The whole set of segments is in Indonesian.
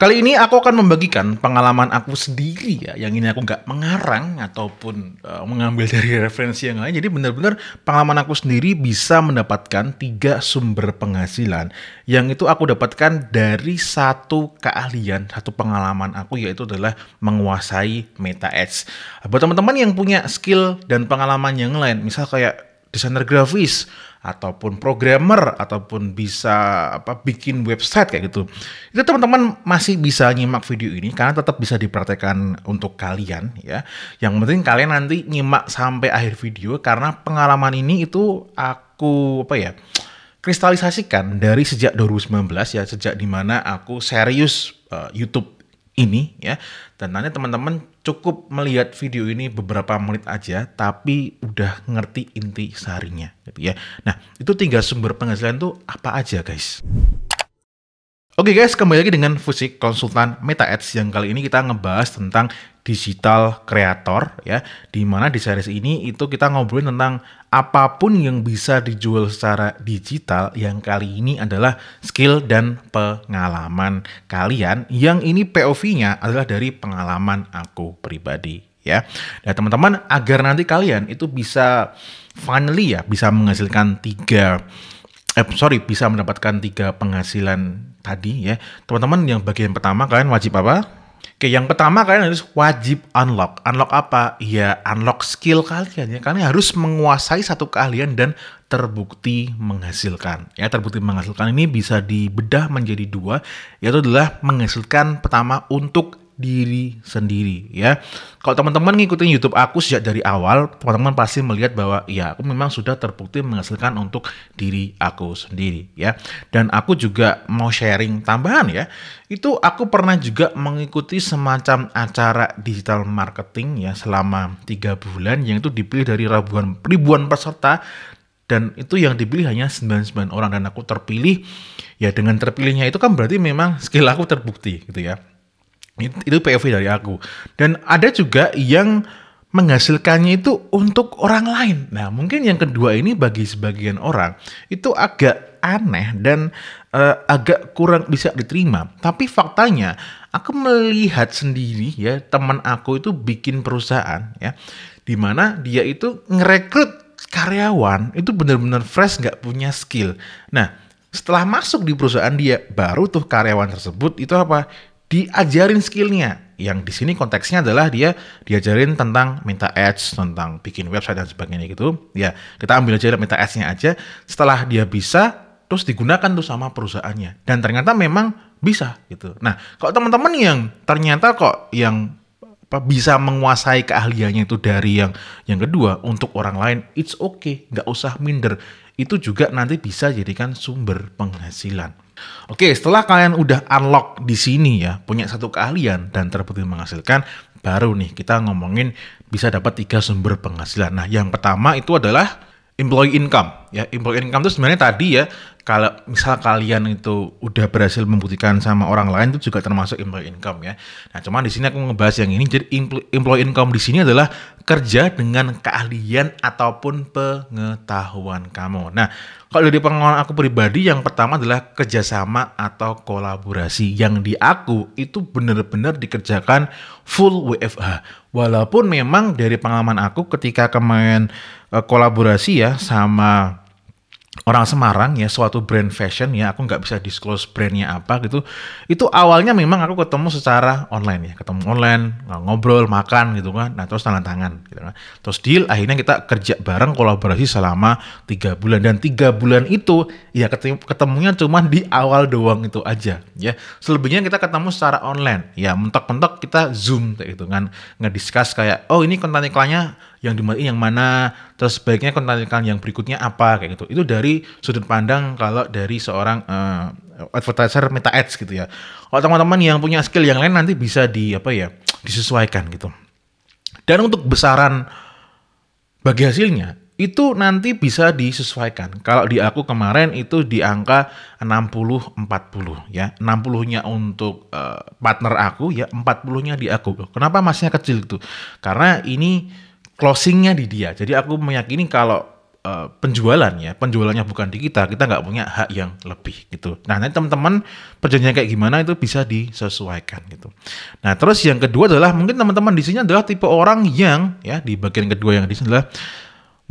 Kali ini aku akan membagikan pengalaman aku sendiri ya, yang ini aku nggak mengarang ataupun uh, mengambil dari referensi yang lain. Jadi benar-benar pengalaman aku sendiri bisa mendapatkan tiga sumber penghasilan yang itu aku dapatkan dari satu keahlian, satu pengalaman aku yaitu adalah menguasai meta ads. Buat teman-teman yang punya skill dan pengalaman yang lain, misal kayak desainer grafis ataupun programmer ataupun bisa apa bikin website kayak gitu. Itu teman-teman masih bisa nyimak video ini karena tetap bisa dipraktekkan untuk kalian ya. Yang penting kalian nanti nyimak sampai akhir video karena pengalaman ini itu aku apa ya kristalisasikan dari sejak 2019 ya sejak dimana aku serius uh, YouTube ini ya dan nanti teman-teman cukup melihat video ini beberapa menit aja tapi udah ngerti inti seharinya gitu ya nah itu tiga sumber penghasilan tuh apa aja guys Oke okay guys, kembali lagi dengan Fusik Konsultan Meta Ads yang kali ini kita ngebahas tentang digital creator ya. Di mana di series ini itu kita ngobrolin tentang apapun yang bisa dijual secara digital yang kali ini adalah skill dan pengalaman kalian. Yang ini POV-nya adalah dari pengalaman aku pribadi ya. Nah, teman-teman agar nanti kalian itu bisa finally ya bisa menghasilkan tiga eh sorry bisa mendapatkan tiga penghasilan tadi ya teman-teman yang bagian pertama kalian wajib apa Oke, yang pertama kalian harus wajib unlock. Unlock apa? Ya, unlock skill kalian ya. Kalian harus menguasai satu keahlian dan terbukti menghasilkan. Ya, terbukti menghasilkan ini bisa dibedah menjadi dua, yaitu adalah menghasilkan pertama untuk diri sendiri ya. Kalau teman-teman ngikutin YouTube aku sejak dari awal, teman-teman pasti melihat bahwa ya aku memang sudah terbukti menghasilkan untuk diri aku sendiri ya. Dan aku juga mau sharing tambahan ya. Itu aku pernah juga mengikuti semacam acara digital marketing ya selama tiga bulan yang itu dipilih dari ribuan ribuan peserta dan itu yang dipilih hanya 99 orang dan aku terpilih ya dengan terpilihnya itu kan berarti memang skill aku terbukti gitu ya itu POV dari aku dan ada juga yang menghasilkannya itu untuk orang lain nah mungkin yang kedua ini bagi sebagian orang itu agak aneh dan uh, agak kurang bisa diterima tapi faktanya aku melihat sendiri ya teman aku itu bikin perusahaan ya dimana dia itu ngerekrut karyawan itu benar-benar fresh nggak punya skill nah setelah masuk di perusahaan dia baru tuh karyawan tersebut itu apa diajarin skillnya yang di sini konteksnya adalah dia diajarin tentang minta ads, tentang bikin website dan sebagainya gitu. Ya, kita ambil aja minta adsnya aja. Setelah dia bisa, terus digunakan tuh sama perusahaannya. Dan ternyata memang bisa gitu. Nah, kalau teman-teman yang ternyata kok yang apa, bisa menguasai keahliannya itu dari yang yang kedua untuk orang lain, it's okay, nggak usah minder. Itu juga nanti bisa jadikan sumber penghasilan. Oke, setelah kalian udah unlock di sini ya, punya satu keahlian dan terbukti menghasilkan, baru nih kita ngomongin bisa dapat tiga sumber penghasilan. Nah, yang pertama itu adalah employee income ya employee income itu sebenarnya tadi ya kalau misal kalian itu udah berhasil membuktikan sama orang lain itu juga termasuk employee income ya. Nah, cuman di sini aku ngebahas yang ini. Jadi employee income di sini adalah kerja dengan keahlian ataupun pengetahuan kamu. Nah, kalau dari pengalaman aku pribadi yang pertama adalah kerjasama atau kolaborasi yang di aku itu benar-benar dikerjakan full WFH. Walaupun memang dari pengalaman aku ketika kemarin eh, kolaborasi ya sama orang Semarang ya suatu brand fashion ya aku nggak bisa disclose brandnya apa gitu itu awalnya memang aku ketemu secara online ya ketemu online ngobrol makan gitu kan nah terus tanda tangan gitu kan terus deal akhirnya kita kerja bareng kolaborasi selama tiga bulan dan tiga bulan itu ya ketemu ketemunya cuma di awal doang itu aja ya selebihnya kita ketemu secara online ya mentok-mentok kita zoom kayak gitu kan ngediskus kayak oh ini konten iklannya yang dimatiin yang mana, terus sebaiknya konten yang berikutnya apa kayak gitu. Itu dari sudut pandang kalau dari seorang uh, advertiser meta ads gitu ya. Kalau teman-teman yang punya skill yang lain nanti bisa di apa ya disesuaikan gitu. Dan untuk besaran bagi hasilnya itu nanti bisa disesuaikan. Kalau di aku kemarin itu di angka 60 40 ya. 60-nya untuk uh, partner aku ya, 40-nya di aku. Kenapa masnya kecil itu? Karena ini closingnya di dia. Jadi aku meyakini kalau uh, penjualan ya, penjualannya bukan di kita, kita nggak punya hak yang lebih gitu. Nah nanti teman-teman perjanjian kayak gimana itu bisa disesuaikan gitu. Nah terus yang kedua adalah mungkin teman-teman di sini adalah tipe orang yang ya di bagian kedua yang di sini adalah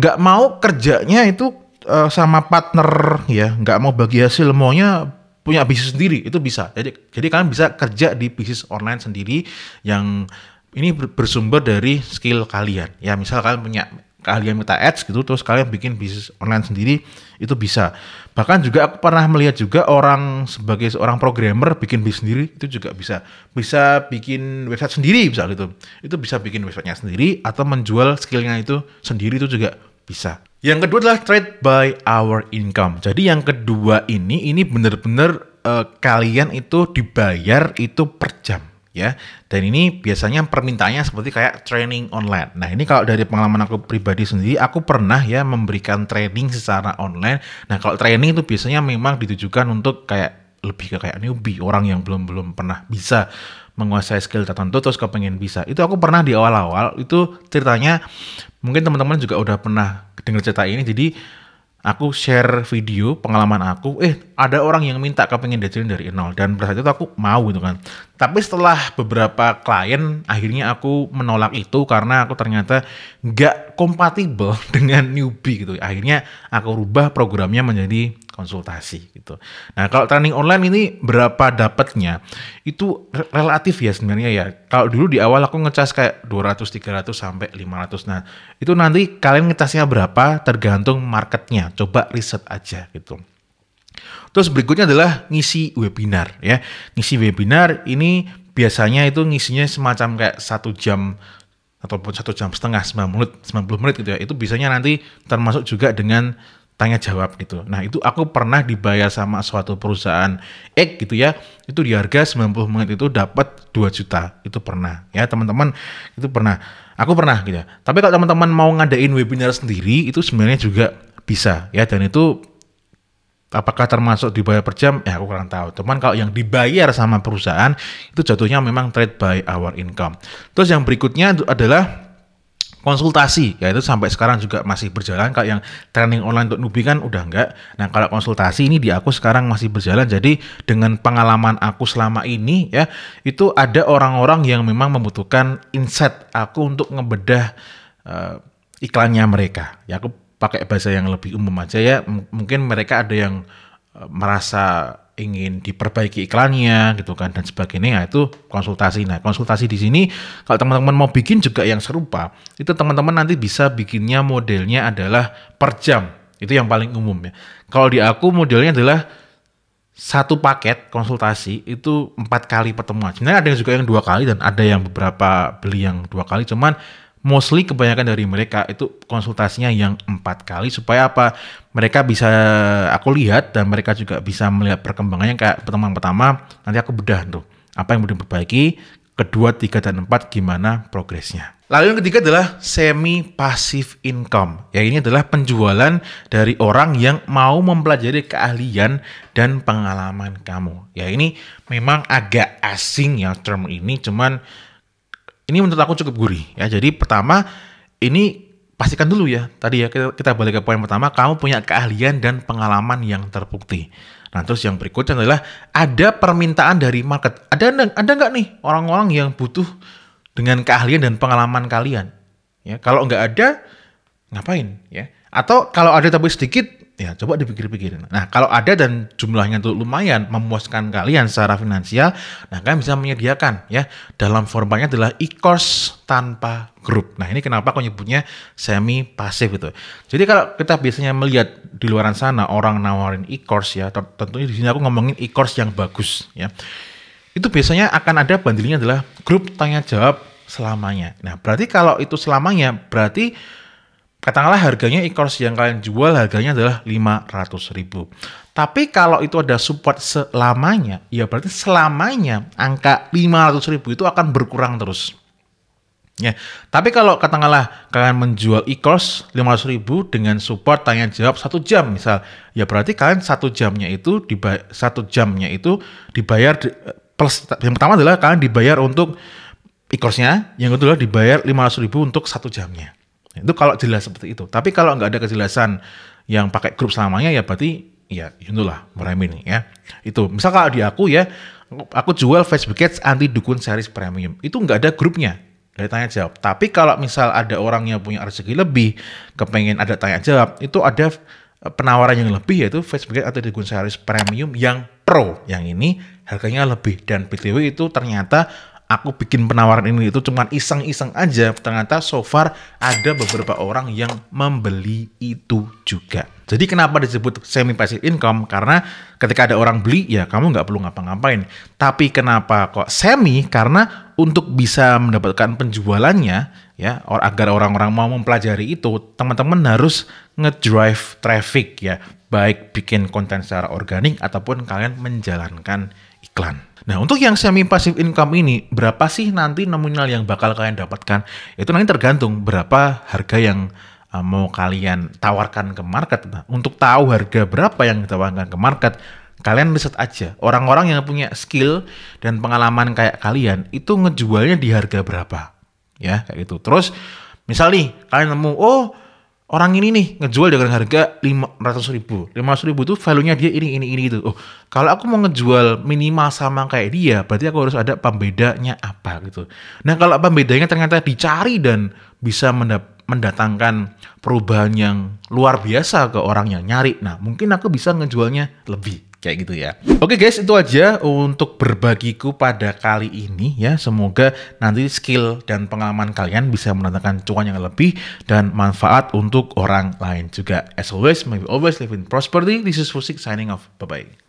nggak mau kerjanya itu uh, sama partner ya, nggak mau bagi hasil maunya punya bisnis sendiri itu bisa jadi jadi kalian bisa kerja di bisnis online sendiri yang ini bersumber dari skill kalian. Ya misal kalian punya kalian minta ads gitu terus kalian bikin bisnis online sendiri itu bisa bahkan juga aku pernah melihat juga orang sebagai seorang programmer bikin bisnis sendiri itu juga bisa bisa bikin website sendiri bisa gitu itu bisa bikin websitenya sendiri atau menjual skillnya itu sendiri itu juga bisa yang kedua adalah trade by our income jadi yang kedua ini ini benar-benar uh, kalian itu dibayar itu per jam ya. Dan ini biasanya permintaannya seperti kayak training online. Nah, ini kalau dari pengalaman aku pribadi sendiri, aku pernah ya memberikan training secara online. Nah, kalau training itu biasanya memang ditujukan untuk kayak lebih ke kayak newbie, orang yang belum belum pernah bisa menguasai skill tertentu terus kepengen bisa. Itu aku pernah di awal-awal itu ceritanya mungkin teman-teman juga udah pernah dengar cerita ini. Jadi aku share video pengalaman aku eh ada orang yang minta kepengen diajarin dari nol dan pada saat itu aku mau gitu kan tapi setelah beberapa klien akhirnya aku menolak itu karena aku ternyata nggak kompatibel dengan newbie gitu akhirnya aku rubah programnya menjadi konsultasi gitu. Nah kalau training online ini berapa dapatnya itu relatif ya sebenarnya ya. Kalau dulu di awal aku ngecas kayak 200, 300 sampai 500. Nah itu nanti kalian ngecasnya berapa tergantung marketnya. Coba riset aja gitu. Terus berikutnya adalah ngisi webinar ya. Ngisi webinar ini biasanya itu ngisinya semacam kayak satu jam ataupun satu jam setengah 90 menit 90 menit gitu ya itu biasanya nanti termasuk juga dengan tanya jawab gitu. Nah, itu aku pernah dibayar sama suatu perusahaan X gitu ya. Itu di harga 90 menit itu dapat 2 juta. Itu pernah ya, teman-teman. Itu pernah. Aku pernah gitu ya. Tapi kalau teman-teman mau ngadain webinar sendiri itu sebenarnya juga bisa ya dan itu apakah termasuk dibayar per jam? Ya aku kurang tahu. Teman kalau yang dibayar sama perusahaan itu jatuhnya memang trade by our income. Terus yang berikutnya adalah konsultasi ya itu sampai sekarang juga masih berjalan kalau yang training online untuk nubi kan udah enggak nah kalau konsultasi ini di aku sekarang masih berjalan jadi dengan pengalaman aku selama ini ya itu ada orang-orang yang memang membutuhkan insight aku untuk ngebedah uh, iklannya mereka ya aku pakai bahasa yang lebih umum aja ya M mungkin mereka ada yang uh, merasa ingin diperbaiki iklannya gitu kan dan sebagainya ya itu konsultasi. Nah, konsultasi di sini kalau teman-teman mau bikin juga yang serupa, itu teman-teman nanti bisa bikinnya modelnya adalah per jam. Itu yang paling umum ya. Kalau di aku modelnya adalah satu paket konsultasi itu empat kali pertemuan. Sebenarnya ada yang juga yang dua kali dan ada yang beberapa beli yang dua kali. Cuman mostly kebanyakan dari mereka itu konsultasinya yang empat kali supaya apa mereka bisa aku lihat dan mereka juga bisa melihat perkembangannya kayak pertemuan pertama nanti aku bedah tuh apa yang mau diperbaiki kedua tiga dan empat gimana progresnya lalu yang ketiga adalah semi passive income ya ini adalah penjualan dari orang yang mau mempelajari keahlian dan pengalaman kamu ya ini memang agak asing ya term ini cuman ini menurut aku cukup gurih ya. Jadi pertama ini pastikan dulu ya. Tadi ya kita, kita balik ke poin pertama, kamu punya keahlian dan pengalaman yang terbukti. Nah terus yang berikutnya adalah ada permintaan dari market. Ada ada nggak nih orang-orang yang butuh dengan keahlian dan pengalaman kalian? Ya kalau nggak ada ngapain ya? Atau kalau ada tapi sedikit Ya, coba dipikir-pikir. Nah, kalau ada dan jumlahnya itu lumayan memuaskan kalian secara finansial, nah kalian bisa menyediakan ya dalam formatnya adalah e-course tanpa grup. Nah, ini kenapa aku nyebutnya semi pasif itu. Jadi kalau kita biasanya melihat di luaran sana orang nawarin e-course ya, tentunya di sini aku ngomongin e-course yang bagus ya. Itu biasanya akan ada bandingnya adalah grup tanya jawab selamanya. Nah, berarti kalau itu selamanya berarti katakanlah harganya e-course yang kalian jual harganya adalah 500 ribu. Tapi kalau itu ada support selamanya, ya berarti selamanya angka 500 ribu itu akan berkurang terus. Ya, tapi kalau katakanlah kalian menjual e-course 500 ribu dengan support tanya jawab satu jam misal, ya berarti kalian satu jamnya itu dibayar satu jamnya itu dibayar plus yang pertama adalah kalian dibayar untuk e-course-nya, yang kedua adalah dibayar 500 ribu untuk satu jamnya. Itu kalau jelas seperti itu. Tapi kalau nggak ada kejelasan yang pakai grup selamanya ya berarti ya, ya itulah premium ya. Itu misal kalau di aku ya aku jual Facebook Ads anti dukun series premium. Itu nggak ada grupnya dari tanya jawab. Tapi kalau misal ada orang yang punya rezeki lebih, kepengen ada tanya jawab, itu ada eh, penawaran yang lebih yaitu Facebook Ads anti dukun series premium yang pro. Yang ini harganya lebih dan PTW itu ternyata aku bikin penawaran ini itu cuma iseng-iseng aja ternyata so far ada beberapa orang yang membeli itu juga jadi kenapa disebut semi passive income karena ketika ada orang beli ya kamu nggak perlu ngapa-ngapain tapi kenapa kok semi karena untuk bisa mendapatkan penjualannya ya agar orang-orang mau mempelajari itu teman-teman harus ngedrive traffic ya baik bikin konten secara organik ataupun kalian menjalankan iklan Nah, untuk yang semi passive income ini, berapa sih nanti nominal yang bakal kalian dapatkan? Itu nanti tergantung berapa harga yang eh, mau kalian tawarkan ke market. Nah, untuk tahu harga berapa yang ditawarkan ke market, kalian riset aja. Orang-orang yang punya skill dan pengalaman kayak kalian itu ngejualnya di harga berapa? Ya, kayak gitu. Terus misal nih kalian nemu, "Oh, orang ini nih ngejual dengan harga lima ratus ribu lima ratus ribu itu value nya dia ini ini ini gitu oh kalau aku mau ngejual minimal sama kayak dia berarti aku harus ada pembedanya apa gitu nah kalau pembedanya ternyata dicari dan bisa mendap mendatangkan perubahan yang luar biasa ke orang yang nyari nah mungkin aku bisa ngejualnya lebih kayak gitu ya. Oke guys, itu aja untuk berbagiku pada kali ini ya. Semoga nanti skill dan pengalaman kalian bisa mendatangkan cuan yang lebih dan manfaat untuk orang lain juga. As always, may always live in prosperity. This is Fusik signing off. Bye-bye.